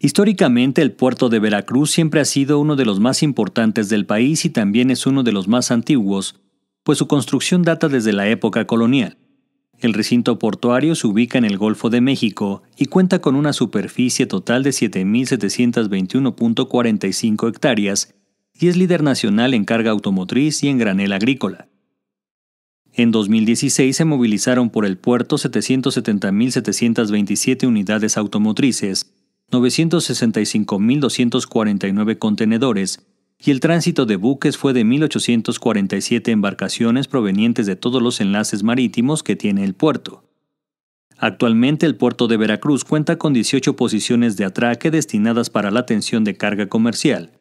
Históricamente el puerto de Veracruz siempre ha sido uno de los más importantes del país y también es uno de los más antiguos, pues su construcción data desde la época colonial. El recinto portuario se ubica en el Golfo de México y cuenta con una superficie total de 7.721.45 hectáreas y es líder nacional en carga automotriz y en granel agrícola. En 2016 se movilizaron por el puerto 770.727 unidades automotrices, 965.249 contenedores y el tránsito de buques fue de 1.847 embarcaciones provenientes de todos los enlaces marítimos que tiene el puerto. Actualmente el puerto de Veracruz cuenta con 18 posiciones de atraque destinadas para la atención de carga comercial.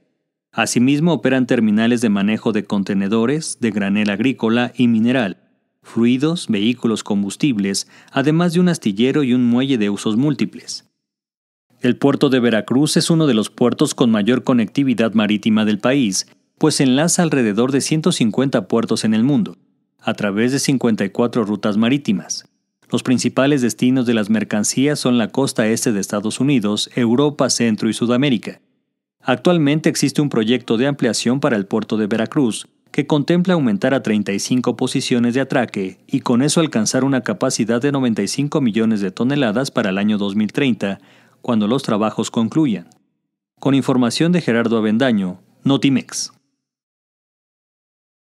Asimismo operan terminales de manejo de contenedores, de granel agrícola y mineral, fluidos, vehículos combustibles, además de un astillero y un muelle de usos múltiples. El puerto de Veracruz es uno de los puertos con mayor conectividad marítima del país, pues enlaza alrededor de 150 puertos en el mundo, a través de 54 rutas marítimas. Los principales destinos de las mercancías son la costa este de Estados Unidos, Europa, Centro y Sudamérica. Actualmente existe un proyecto de ampliación para el puerto de Veracruz, que contempla aumentar a 35 posiciones de atraque y con eso alcanzar una capacidad de 95 millones de toneladas para el año 2030, cuando los trabajos concluyan. Con información de Gerardo Avendaño, Notimex.